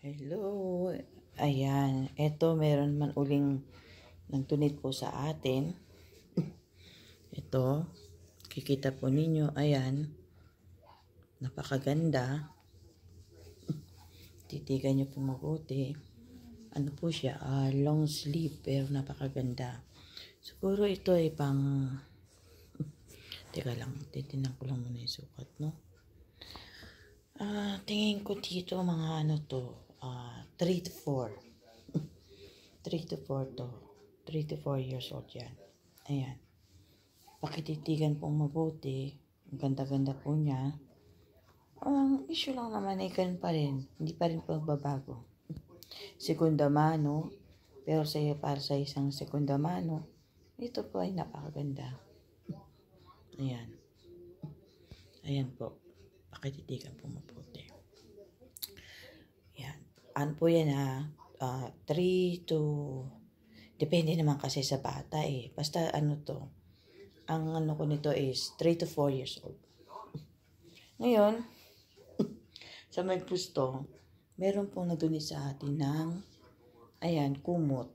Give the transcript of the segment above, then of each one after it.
Hello. Ayan. Ito, meron man uling nagtunit po sa atin. Ito. Kikita po ninyo. Ayan. Napakaganda. Titigan nyo po mabuti. Ano po siya? Uh, long sleeve. Pero napakaganda. Siguro ito ay pang... Teka lang. Titinan ko lang muna yung sukat, no? Uh, tingin ko dito mga ano to uh, ah, 3 to 4. 3 to 4 to. 3 to 4 years old yan. Ayan. Pakititigan po mabuti. Ang ganda-ganda po niya. Ang um, issue lang naman ay ganun pa rin. Hindi pa rin pagbabago. Segunda mano. Pero sa iyo para sa isang segunda mano, ito po ay napakaganda. Ayan. Ayan po. Pakititigan po mabuti ano po yan ha, uh, 3 to, depende naman kasi sa bata eh. Basta ano to, ang ano ko nito is 3 to 4 years old. Ngayon, sa may pusto, meron pong nadunit sa atin ng, ayan, kumot.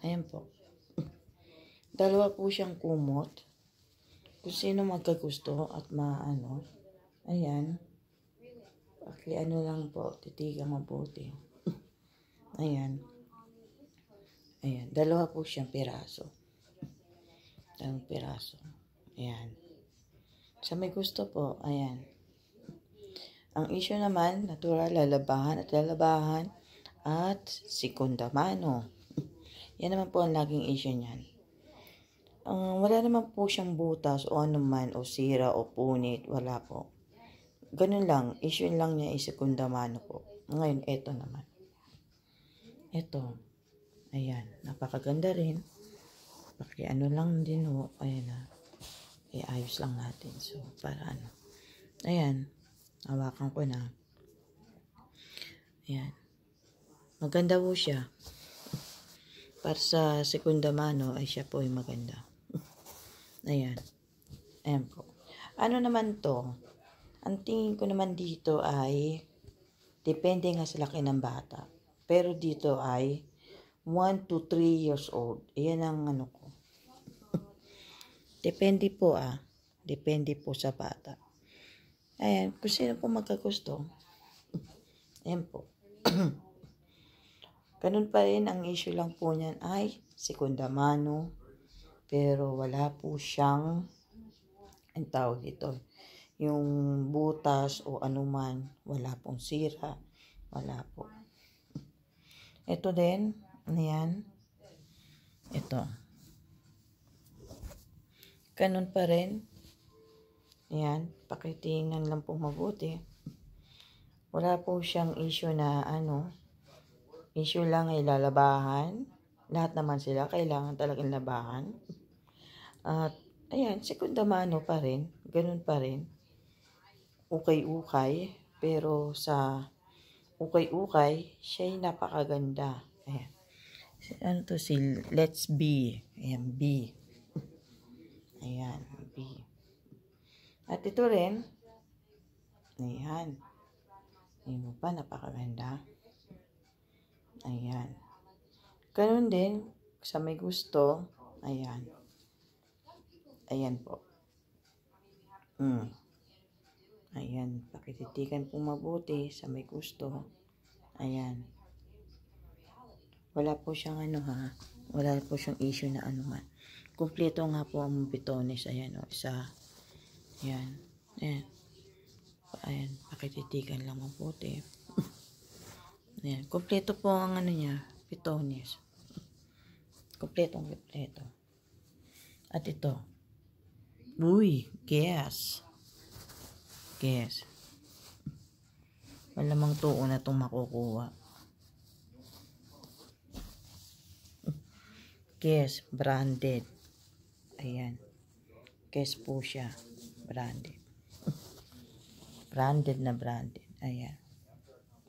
Ayan po. Dalawa po siyang kumot. Kung sino magkagusto at maano, ayan, Paki ano lang po, titigang mabuti. Ayan. Ayan, dalawa po siyang piraso. Dalawang piraso. Ayan. Sa may gusto po, ayan. Ang issue naman, natural, lalabahan at lalabahan at sikunda mano. Yan naman po ang laging issue niyan. Um, wala naman po siyang butas o anuman o sira o punit. Wala po ganun lang, issue lang niya is sekunda mano po. Ngayon, eto naman. Eto. Ayan, napakaganda rin. ano lang din ho. Ayan na. Iayos lang natin. So, para ano. Ayan. Hawakan ko na. Ayan. Maganda po siya. Para sa sekunda mano, ay siya po yung maganda. Ayan. Ayan po. Ano naman to? Ang tingin ko naman dito ay, depende nga sa laki ng bata. Pero dito ay, 1 to 3 years old. Iyan ang ano ko. depende po ah. Depende po sa bata. Ayan, kung sino po magkagusto. Ayan po. Ganun pa rin, ang issue lang po niyan ay sekunda mano. Pero wala po siyang ang tawag dito yung butas o anuman, wala pong sira. Wala po. Ito din, ano yan? Ito. Kanon pa rin. Ayan, pakitingnan lang po mabuti. Wala po siyang issue na ano, issue lang ay lalabahan. Lahat naman sila, kailangan talagang labahan. At, ayan, sekunda pa rin. Ganun pa rin ukay-ukay. Pero sa ukay-ukay, siya ay napakaganda. Ayan. Ano to si Let's Be. Ayan, B. Ayan, B. At ito rin, ayan. Ayan mo pa, napakaganda. Ayan. Ganun din, sa may gusto, ayan. Ayan po. Mm. Ayan, pakititikan pong mabuti sa may gusto. Ayan. Wala po siyang ano ha. Wala po siyang issue na ano Kumpleto nga po ang bitones. Ayan o, isa. Ayan. Ayan. Ayan, pakititikan lang mabuti. Ayan, kumpleto po ang ano niya, bitones. Kumpleto, kumpleto. At ito. Uy, gas. Yes guess. Malamang tuo na itong makukuha. Guess, branded. Ayan. Guess po siya. Branded. branded na branded. Ayan.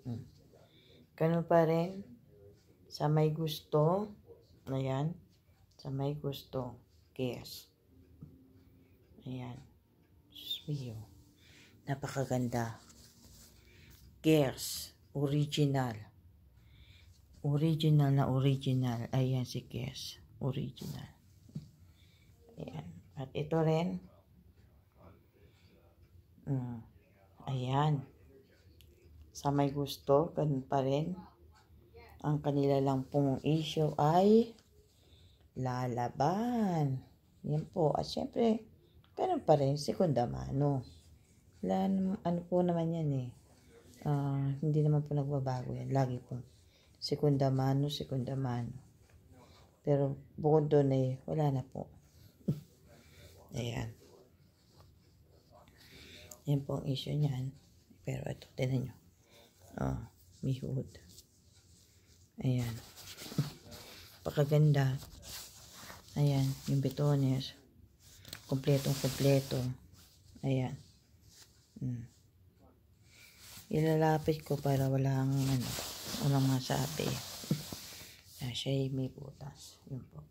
Hmm. Ganun pa rin. Sa may gusto. Ayan. Sa may gusto. Guess. Ayan. sweet Napakaganda. Kers. Original. Original na original. Ayan si Kers. Original. Ayan. At ito rin. Mm. Ayan. Sa may gusto, ganun pa rin. Ang kanila lang pong issue ay lalaban. Yan po. At syempre, ganun pa rin, sekunda mano. Lan, ano po naman yan eh. Uh, hindi naman po nagbabago yan. Lagi po. Sekunda mano, sekunda mano. Pero bukod doon eh, wala na po. Ayan. Yan po ang issue niyan. Pero ito, tinan nyo. Oh, may hood. Ayan. Pakaganda. Ayan, yung betones. Kompletong-kompleto. Ayan. Mm. Ilalapit ko para wala ang ano, walang masabi. ah, siya may butas. Yun po.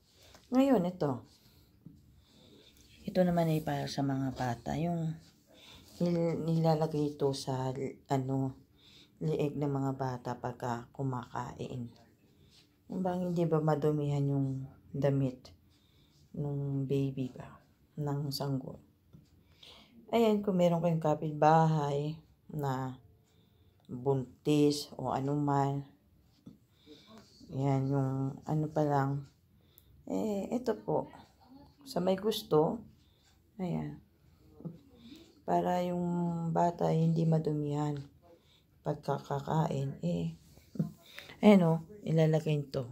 Ngayon, ito. Ito naman ay para sa mga bata. Yung nil nilalagay ito sa ano, liig ng mga bata pagka kumakain. Bang hindi ba madumihan yung damit ng baby ba ng sanggol? Ayan, kung meron kayong kapitbahay na buntis o anuman. Ayan, yung ano pa lang. Eh, ito po. Sa may gusto, ayan. Para yung bata hindi madumihan pagkakakain, eh. Ayan o, oh, ilalagay to.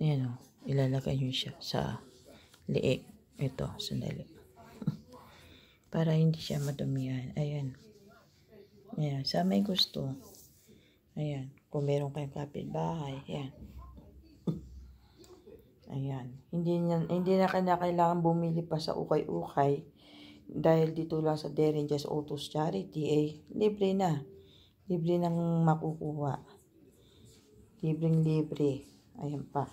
Ayan o, oh, ilalagay nyo siya sa liig. Ito, sandali para hindi siya madumihan. Ayan. Ayan. Sa may gusto. Ayan. Kung meron kayong kapitbahay. Ayan. Ayan. Hindi na, hindi na kailangan bumili pa sa ukay-ukay. Dahil dito lang sa Derringas Autos Charity, eh, libre na. Libre nang makukuha. Libreng-libre. Ayan pa.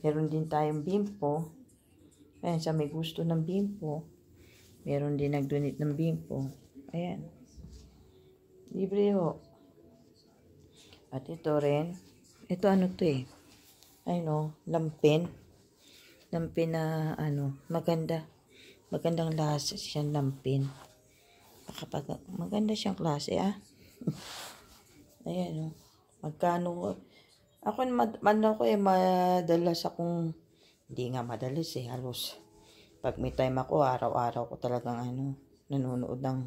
Meron din tayong bimpo. Ayan, sa may gusto ng bimpo Meron din nag-donate ng bimpo. Ayan. Libre ho. At ito rin. Ito ano to eh. Ano, lampin. Lampin na ano, maganda. Magandang lasa siyang lampin. Kapag, maganda siyang klase ah. Ayan oh. Magkano ako mad, ano ko eh madalas akong hindi nga madalas eh halos pag may time ako, araw-araw ko talagang ano, nanonood ng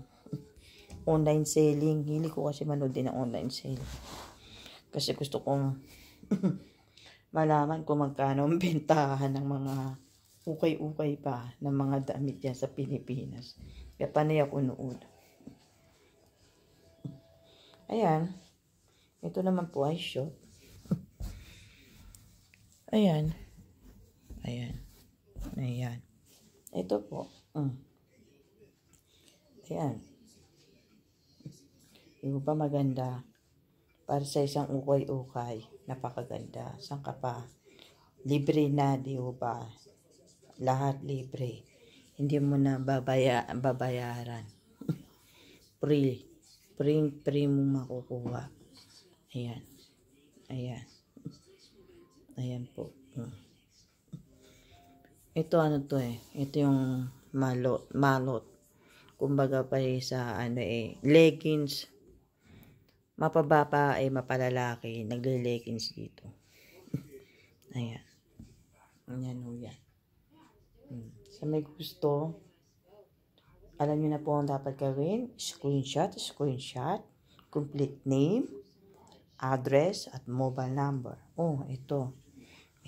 online selling. Hili ko kasi manood din ng online selling. Kasi gusto kong malaman kung magkano ang bentahan ng mga ukay-ukay pa ng mga damit yan sa Pilipinas. Kaya panay ako nood. Ayan. Ito naman po ay shop. Ayan. Ayan. Ayan. Ito po. Mm. Ayan. Ito pa maganda. Para sa isang ukay-ukay. Napakaganda. Saan ka pa? Libre na, di ba? Lahat libre. Hindi mo na babaya, babayaran. free. Free, free mo makukuha. Ayan. Ayan. Ayan po. Mm. Ito ano to eh. Ito yung malot. Malot. Kumbaga pa eh sa ano eh. Leggings. mapababa pa eh mapalalaki. Nagle-leggings dito. Ayan. Ayan oh yan. Hmm. Sa may gusto, alam niyo na po ang dapat gawin. Screenshot, screenshot. Complete name, address, at mobile number. Oh, ito.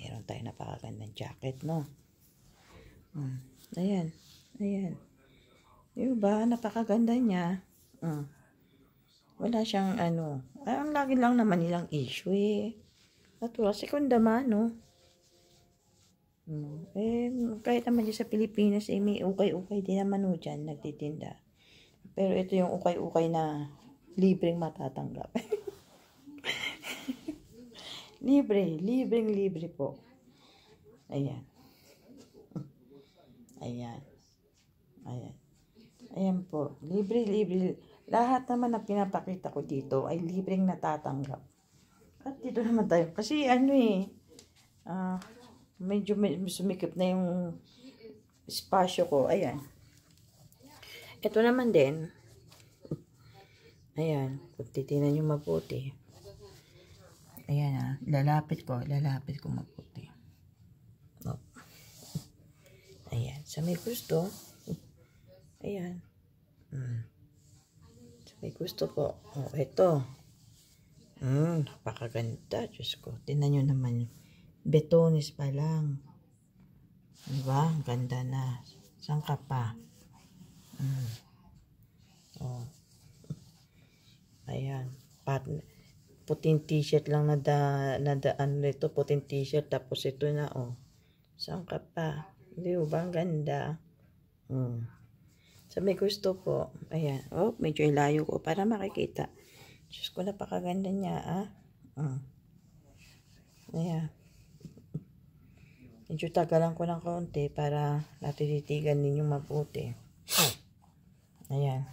Meron tayo napakagandang jacket, no? Mm. Ayan. Ayan. ba? Napakaganda niya. Mm. Wala siyang ano. Ay, ah, ang lagi lang naman nilang issue eh. Natural. Second daman, no? Mm. Eh, kahit naman dyan sa Pilipinas, eh, may ukay-ukay din naman o dyan nagtitinda. Pero ito yung ukay-ukay na libreng matatanggap. libre, libreng libre po. Ayan. Ayan. Ayan. Ayan po. Libre, libre. Lahat naman na pinapakita ko dito ay libreng natatanggap. At dito naman tayo. Kasi ano eh, uh, medyo sumikip na yung espasyo ko. Ayan. Ito naman din. Ayan. Kung titinan nyo mabuti. Ayan ah. Lalapit ko. Lalapit ko mabuti. Ayan. Sa may gusto, ayan. Mm. Sa may gusto po, oh, ito. Mm, napakaganda. Diyos ko. Tinan nyo naman. Betonis pa lang. Diba? Ang ganda na. Saan ka pa? Mm. Oh. Ayan. Pat puting t-shirt lang na da, na da, ano ito, puting t-shirt, tapos ito na, oh. Saan ka pa? Di ba? ganda. Mm. So, may gusto po. Ayan. Oh, medyo ilayo ko para makikita. Diyos ko, napakaganda niya, ah. Hmm. Ayan. Medyo tagalan ko ng konti para natititigan ninyo mabuti. Oh. Ayan.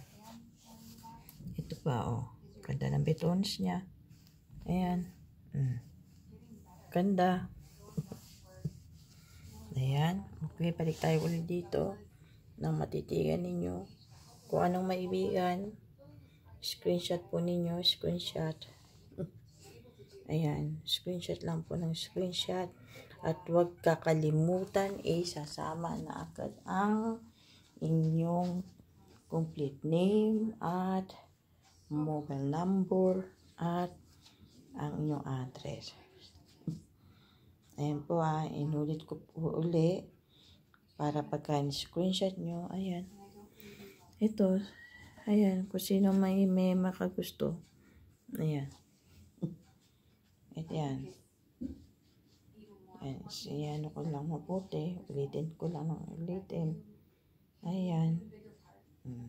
Ito pa, oh. Ganda ng betons niya. Ayan. Hmm. Ganda. Ayan. Okay, balik tayo ulit dito. Nang matitigan ninyo. Kung anong maibigan, screenshot po ninyo. Screenshot. Ayan. Screenshot lang po ng screenshot. At huwag kakalimutan, sasama na agad ang inyong complete name at mobile number at ang inyong address. Ayan po ah, inulit ko po uli para pagka screenshot nyo, ayan. Ito, ayan, kung sino may, may makagusto. Ayan. Ito yan. Ayan, ayan ko lang mabuti. Ulitin ko lang ng ulitin. Ayan. Hmm.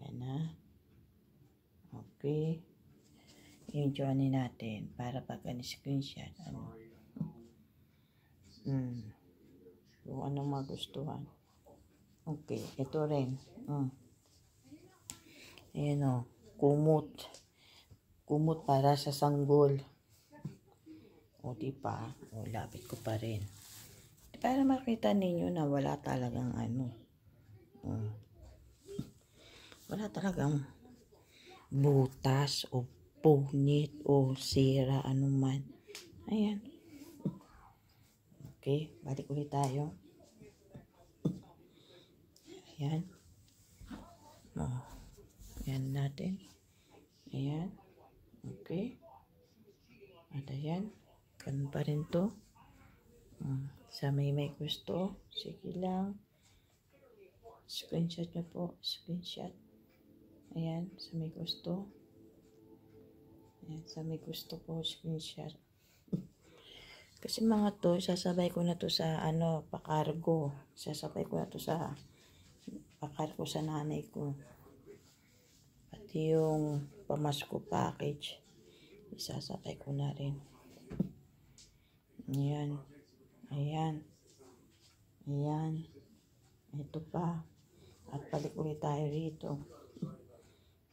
Ayan na. Okay journey natin para pag ano screenshot hmm. ano. Mm. Kung so, magustuhan. Okay, ito rin. Mm. Ayan o, oh. kumot. Kumot para sa sanggol. O, di pa. O, lapit ko pa rin. Para makita ninyo na wala talagang ano. Mm. Wala talagang butas o punit o sira anuman. Ayan. Okay, balik ulit tayo. Ayan. Oh. Ayan natin. Ayan. Okay. At ayan. Ganun pa rin to. Hmm. Sa may may gusto, sige lang. Screenshot nyo po. Screenshot. Ayan. Sa may gusto. Ayan, sa may gusto ko, screenshot. Kasi mga to, sasabay ko na to sa ano, pakargo. Sasabay ko na to sa pakargo sa nanay ko. Pati yung pamasko package. Isasabay ko na rin. Ayan. Ayan. Ayan. Ito pa. At balik ulit tayo rito.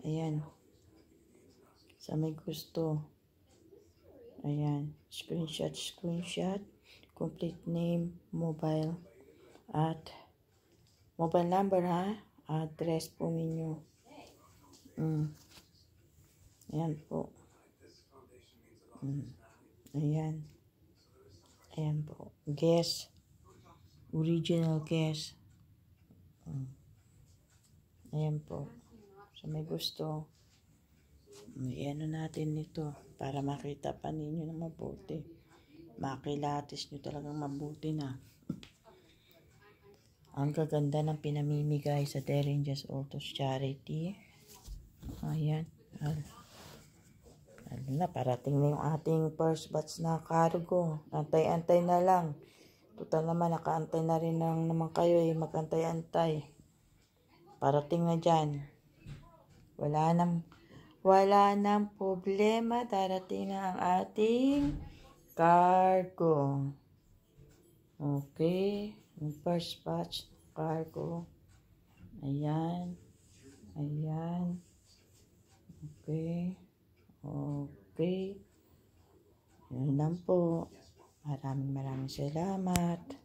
Ayan sa may gusto. Ayan, screenshot, screenshot, complete name, mobile, at mobile number ha, address po ninyo. Mm. Ayan po. Mm. Ayan. Ayan po. Guess. Original guess. Mm. Ayan po. Sa so, may gusto. Iano natin nito para makita pa ninyo na mabuti. Makilatis nyo talagang mabuti na. Ang kaganda ng pinamimigay sa Derringers Autos Charity. Ayan. Ano na, parating na yung ating first batch na cargo. Antay-antay na lang. Total naman, nakaantay na rin lang naman kayo eh. Magantay-antay. Parating na dyan. Wala nang wala nang problema, darating na ang ating cargo. Okay, yung first batch cargo. Ayan, ayan. Okay, okay. Yun lang po. Maraming maraming salamat.